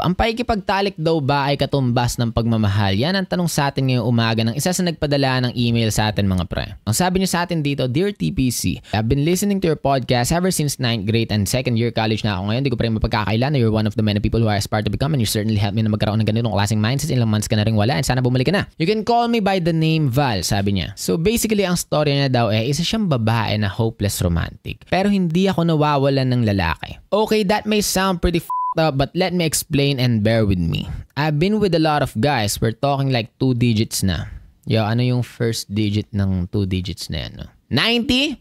Ang paikipagtalik daw ba ay katumbas ng pagmamahal? Yan ang tanong sa atin ngayong umaga ng isa sa nagpadala ng email sa atin mga pre. Ang sabi niya sa atin dito, Dear TPC, I've been listening to your podcast ever since 9th grade and second year college na ako ngayon. Hindi ko pa rin mapagkakaila na you're one of the many people who I aspire to become and you certainly helped me na magkaroon ng ganitong klaseng mindset. Ilang months ka na rin wala and sana bumalik ka na. You can call me by the name Val, sabi niya. So basically, ang story niya daw eh, isa siyang babae na hopeless romantic. Pero hindi ako nawawalan ng lalaki. Okay, that may sound pretty f- up, uh, but let me explain and bear with me. I've been with a lot of guys. We're talking like two digits na. Yo, ano yung first digit ng two digits na yan? No? 90?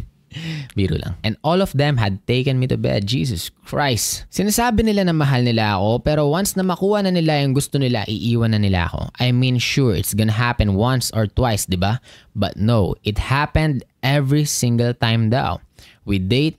Biro lang. And all of them had taken me to bed. Jesus Christ. Sinasabi nila na mahal nila ako, pero once na makuha na nila yung gusto nila, iiwan na nila ako. I mean, sure, it's gonna happen once or twice, di ba? But no, it happened every single time daw. We date,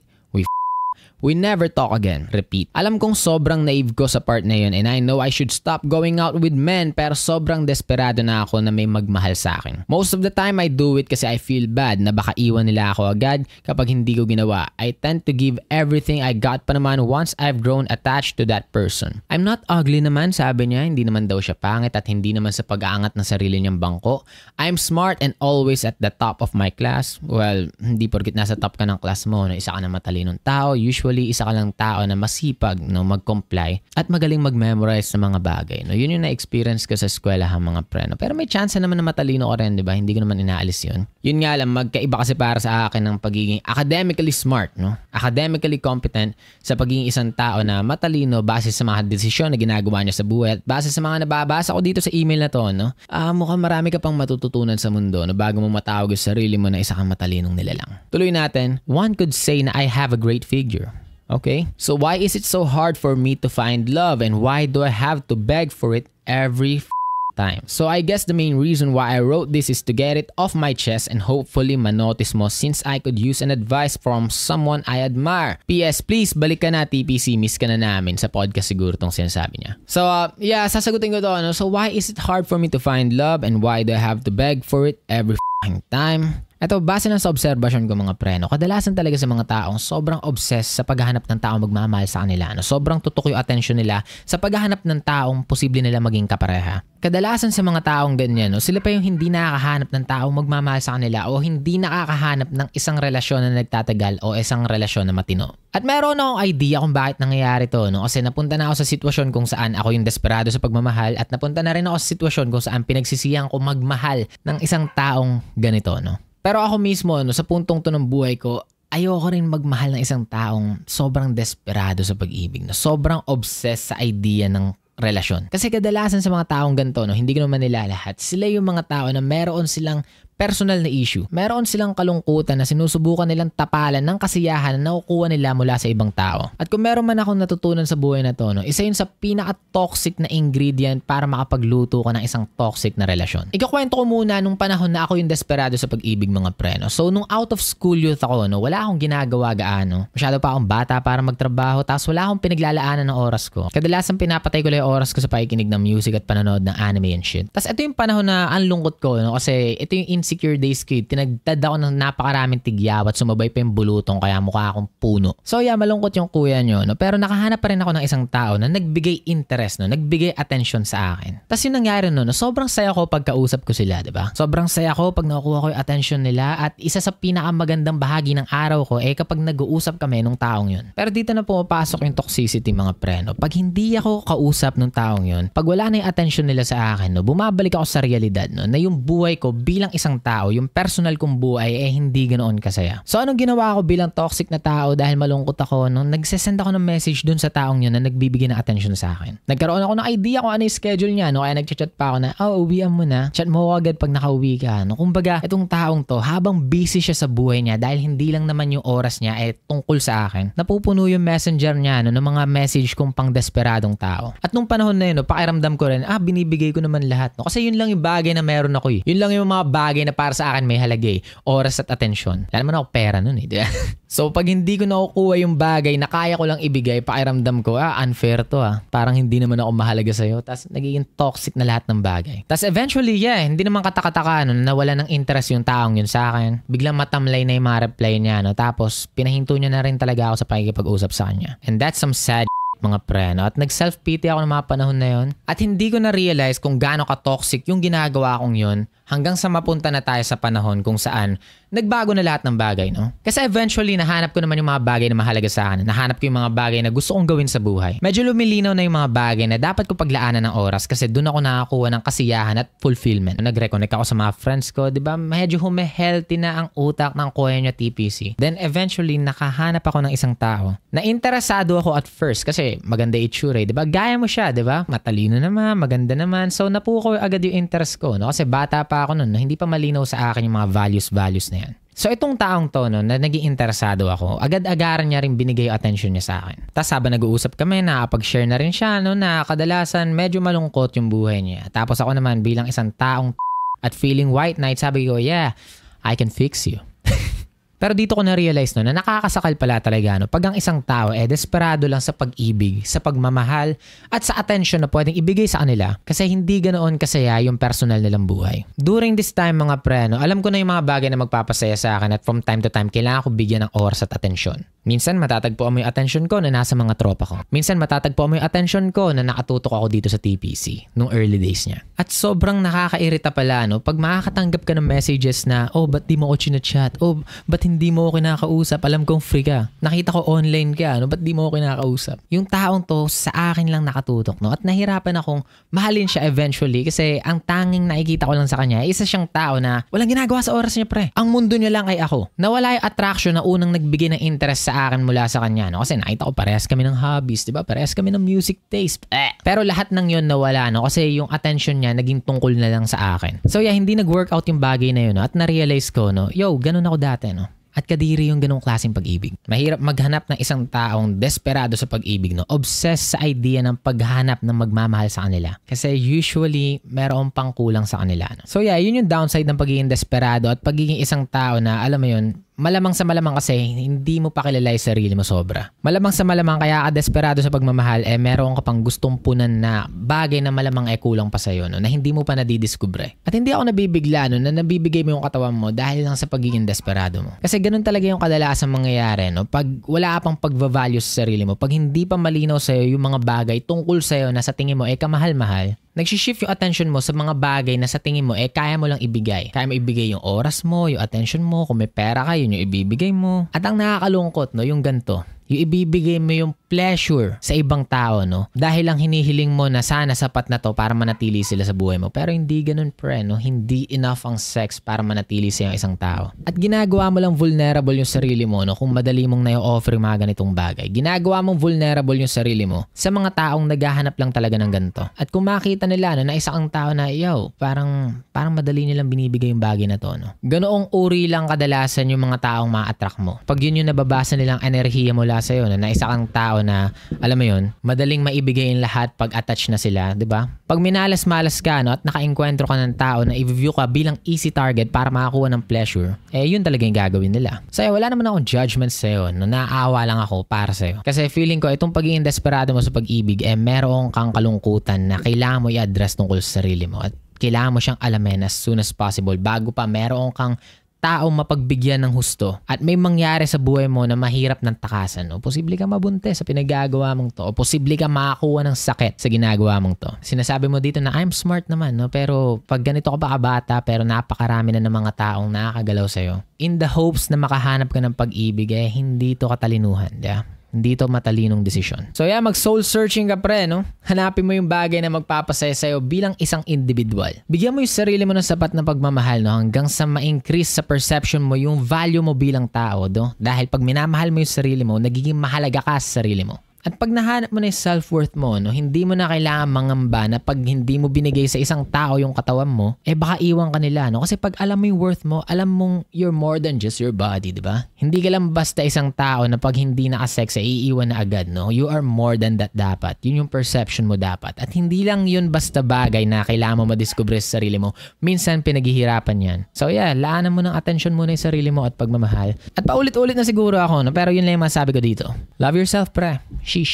We never talk again. Repeat. Alam kong sobrang naive ko sa part na yun and I know I should stop going out with men pero sobrang desperado na ako na may magmahal sa akin. Most of the time I do it kasi I feel bad na baka iwan nila ako agad kapag hindi ko ginawa. I tend to give everything I got pa naman once I've grown attached to that person. I'm not ugly naman sabi niya, hindi naman daw siya pangit at hindi naman sa pag-aangat ng sarili niyang bangko. I'm smart and always at the top of my class. Well, hindi porkit nasa top ka ng class mo na isa ka na matalinong tao. Usually Usually, isa ka lang tao na masipag no, mag-comply at magaling mag-memorize ng mga bagay. No? Yun yung na-experience ko sa eskwela ha mga pre. No? Pero may chance naman na matalino ko rin, di ba? Hindi ko naman inaalis yun. Yun nga lang, magkaiba kasi para sa akin ng pagiging academically smart, no? academically competent sa pagiging isang tao na matalino base sa mga desisyon na ginagawa niya sa buhay at base sa mga nababasa ko dito sa email na to, no? Ah, mukhang marami ka pang matututunan sa mundo no, bago mo matawag yung sarili mo na isa kang matalinong nilalang. Tuloy natin, one could say na I have a great figure. Okay? So why is it so hard for me to find love and why do I have to beg for it every time? So I guess the main reason why I wrote this is to get it off my chest and hopefully manotice mo since I could use an advice from someone I admire. PS, please, balik ka na TPC, miss ka na namin. Sa podcast siguro tong sinasabi niya. So uh, yeah, sasagutin ko to. Ano? So why is it hard for me to find love and why do I have to beg for it every time? Ito, base ng sa observation ko mga preno, kadalasan talaga sa mga taong sobrang obsessed sa paghahanap ng taong magmamahal sa kanila. No? Sobrang tutok yung attention nila sa paghahanap ng taong posible nila maging kapareha. Kadalasan sa mga taong ganyan, no, sila pa yung hindi nakakahanap ng taong magmamahal sa kanila o hindi nakakahanap ng isang relasyon na nagtatagal o isang relasyon na matino. At meron akong idea kung bakit nangyayari to, no? kasi napunta na ako sa sitwasyon kung saan ako yung desperado sa pagmamahal at napunta na rin ako sa sitwasyon kung saan pinagsisiyang ko magmahal ng isang taong ganito. No? Pero ako mismo, ano, sa puntong to ng buhay ko, ayoko rin magmahal ng isang taong sobrang desperado sa pag-ibig, na sobrang obsessed sa idea ng relasyon. Kasi kadalasan sa mga taong ganito, no, hindi ko naman nila lahat, sila yung mga tao na meron silang personal na issue. Meron silang kalungkutan na sinusubukan nilang tapalan ng kasiyahan na nakukuha nila mula sa ibang tao. At kung meron man akong natutunan sa buhay na to, no, isa yun sa pinaka-toxic na ingredient para makapagluto ka ng isang toxic na relasyon. Ikakwento ko muna nung panahon na ako yung desperado sa pag-ibig mga preno. So nung out of school youth ako, no, wala akong ginagawa gaano. Masyado pa akong bata para magtrabaho, tapos wala akong pinaglalaanan ng oras ko. Kadalasan pinapatay ko lang yung oras ko sa pakikinig ng music at panonood ng anime and shit. Tapos ito yung panahon na ang lungkot ko, no, kasi ito yung insecurity secure day skate, tinagdad ako ng napakaraming tigyab at sumabay pa yung bulutong kaya mukha akong puno. So yeah, malungkot yung kuya nyo, no? pero nakahanap pa rin ako ng isang tao na nagbigay interest, no? nagbigay attention sa akin. Tapos yung nangyari no, no sobrang saya ko pagkausap ko sila, di ba? Sobrang saya ko pag nakukuha ko yung attention nila at isa sa pinakamagandang bahagi ng araw ko eh kapag nag-uusap kami nung taong yun. Pero dito na pumapasok yung toxicity mga pre. No? Pag hindi ako kausap nung taong yun, pag wala na yung attention nila sa akin, no, bumabalik ako sa realidad no, na yung buhay ko bilang isang isang tao, yung personal kong buhay eh hindi ganoon kasaya. So anong ginawa ko bilang toxic na tao dahil malungkot ako nung nagsesend ako ng message dun sa taong yun na nagbibigay ng attention sa akin. Nagkaroon ako ng idea kung ano yung schedule niya no kaya nagchat-chat pa ako na oh uwian mo na. Chat mo ako agad pag nakauwi ka. No kumbaga itong taong to habang busy siya sa buhay niya dahil hindi lang naman yung oras niya eh tungkol sa akin. Napupuno yung messenger niya no ng mga message kong pang desperadong tao. At nung panahon na yun no pakiramdam ko rin ah binibigay ko naman lahat no kasi yun lang yung bagay na meron ako eh. Yun lang yung mga bagay na para sa akin may halaga eh. Oras at atensyon. Wala naman ako pera nun eh. Diba? so pag hindi ko nakukuha yung bagay na kaya ko lang ibigay, pakiramdam ko, ah, unfair to ah. Parang hindi naman ako mahalaga sa'yo. Tapos nagiging toxic na lahat ng bagay. Tapos eventually, yeah, hindi naman katakataka no, nawala ng interest yung taong yun sa akin. Biglang matamlay na yung mga reply niya. No? Tapos pinahinto niya na rin talaga ako sa pakikipag-usap sa kanya. And that's some sad mga pre, no? At nag-self-pity ako ng mga panahon na yon. At hindi ko na-realize kung gaano ka-toxic yung ginagawa kong yon hanggang sa mapunta na tayo sa panahon kung saan nagbago na lahat ng bagay, no? Kasi eventually, nahanap ko naman yung mga bagay na mahalaga sa akin. Nahanap ko yung mga bagay na gusto kong gawin sa buhay. Medyo lumilinaw na yung mga bagay na dapat ko paglaanan ng oras kasi doon ako nakakuha ng kasiyahan at fulfillment. Nag-reconnect ako sa mga friends ko, di ba? Medyo hume-healthy na ang utak ng kuya niya TPC. Then eventually, nakahanap ako ng isang tao na interesado ako at first kasi maganda itsura, eh, di ba? Gaya mo siya, di ba? Matalino naman, maganda naman. So, napuko agad yung interest ko, no? Kasi bata pa pa ako nun, hindi pa malinaw sa akin yung mga values-values na yan. So itong taong to no, na naging interesado ako, agad-agaran niya rin binigay attention niya sa akin. Tapos habang nag-uusap kami, nakapag-share na rin siya no, na kadalasan medyo malungkot yung buhay niya. Tapos ako naman bilang isang taong at feeling white knight, sabi ko, yeah, I can fix you. Pero dito ko na-realize no, na nakakasakal pala talaga no, pag ang isang tao eh desperado lang sa pag-ibig, sa pagmamahal, at sa attention na pwedeng ibigay sa kanila kasi hindi ganoon kasaya yung personal nilang buhay. During this time mga pre, no, alam ko na yung mga bagay na magpapasaya sa akin at from time to time kailangan ko bigyan ng oras at attention. Minsan matatagpuan mo yung attention ko na nasa mga tropa ko. Minsan matatagpuan mo yung attention ko na nakatutok ako dito sa TPC nung early days niya. At sobrang nakakairita pala no, pag makakatanggap ka ng messages na, oh, ba't di mo ako chinachat? Oh, ba't hindi mo ako kinakausap? Alam kong free ka. Nakita ko online ka, Ano? Ba't di mo ako kinakausap? Yung taong to, sa akin lang nakatutok, no? At nahirapan akong mahalin siya eventually kasi ang tanging nakikita ko lang sa kanya, isa siyang tao na walang ginagawa sa oras niya, pre. Ang mundo niya lang ay ako. Nawala yung attraction na unang nagbigay ng interest sa akin mula sa kanya, no? Kasi nakita ko parehas kami ng hobbies, Diba? Parehas kami ng music taste. Eh. Pero lahat ng yon nawala, no? Kasi yung attention niya naging tungkol na lang sa akin. So yeah, hindi nag-workout yung bagay na yun, no? At na-realize ko, no? Yo, ganun ako dati, no? At kadiri yung ganong klaseng pag-ibig. Mahirap maghanap ng isang taong desperado sa pag-ibig, no? Obsessed sa idea ng paghanap ng magmamahal sa kanila. Kasi usually, meron pang kulang sa kanila. No? So yeah, yun yung downside ng pagiging desperado at pagiging isang tao na, alam mo yun, malamang sa malamang kasi hindi mo pa kilala yung sarili mo sobra. Malamang sa malamang kaya ka desperado sa pagmamahal eh meron ka pang gustong punan na bagay na malamang eh kulang pa sa'yo no, na hindi mo pa nadidiscover. At hindi ako nabibigla no, na nabibigay mo yung katawan mo dahil lang sa pagiging desperado mo. Kasi ganun talaga yung kadalasan mangyayari no, pag wala pang pagva-value sa sarili mo, pag hindi pa malinaw sa'yo yung mga bagay tungkol sa'yo na sa tingin mo eh kamahal-mahal, Nagsishift yung attention mo sa mga bagay na sa tingin mo, eh, kaya mo lang ibigay. Kaya mo ibigay yung oras mo, yung attention mo, kung may pera ka, yun yung ibibigay mo. At ang nakakalungkot, no, yung ganto yung ibibigay mo yung pleasure sa ibang tao, no? Dahil lang hinihiling mo na sana sapat na to para manatili sila sa buhay mo. Pero hindi ganun, pre, no? Hindi enough ang sex para manatili sa yung isang tao. At ginagawa mo lang vulnerable yung sarili mo, no? Kung madali mong na-offer yung mga ganitong bagay. Ginagawa mong vulnerable yung sarili mo sa mga taong naghahanap lang talaga ng ganito. At kung makita nila, no, na isa kang tao na, yo, parang, parang madali nilang binibigay yung bagay na to, no? Ganoong uri lang kadalasan yung mga taong ma-attract mo. Pag yun yung nababasa nilang enerhiya mo mula sa iyo na naisa kang tao na alam mo 'yon, madaling maibigay lahat pag attach na sila, 'di ba? Pag minalas-malas ka no, at nakaengkwentro ka ng tao na i-view ka bilang easy target para makakuha ng pleasure, eh 'yun talaga yung gagawin nila. Sa'yo, so, wala naman akong judgment sa iyo, no, naaawa lang ako para sa iyo. Kasi feeling ko itong pagiging desperado mo sa pag-ibig eh merong kang kalungkutan na kailangan mo i-address tungkol sa sarili mo at kailangan mo siyang alamin as soon as possible bago pa merong kang taong mapagbigyan ng husto at may mangyari sa buhay mo na mahirap ng takasan o posible ka mabunte sa pinagagawa mong to o posible ka makakuha ng sakit sa ginagawa mong to. Sinasabi mo dito na I'm smart naman no pero pag ganito ka pa kabata pero napakarami na ng mga taong nakakagalaw sa'yo in the hopes na makahanap ka ng pag-ibig eh hindi to katalinuhan. Yeah? Dito matalinong desisyon. So yeah, mag soul searching ka pre, no? Hanapin mo yung bagay na magpapasaya sa'yo bilang isang individual. Bigyan mo yung sarili mo ng sapat na pagmamahal, no? Hanggang sa ma-increase sa perception mo yung value mo bilang tao, no? Dahil pag minamahal mo yung sarili mo, nagiging mahalaga ka sa sarili mo. At pag nahanap mo na yung self-worth mo, no, hindi mo na kailangan mangamba na pag hindi mo binigay sa isang tao yung katawan mo, eh baka iwan ka nila. No? Kasi pag alam mo yung worth mo, alam mong you're more than just your body, di ba? Hindi ka lang basta isang tao na pag hindi nakasex, eh, iiwan na agad. No? You are more than that dapat. Yun yung perception mo dapat. At hindi lang yun basta bagay na kailangan mo madiscover sa sarili mo. Minsan pinaghihirapan yan. So yeah, laanan mo ng attention muna yung sarili mo at pagmamahal. At paulit-ulit na siguro ako, no? pero yun lang yung masabi ko dito. Love yourself, pre she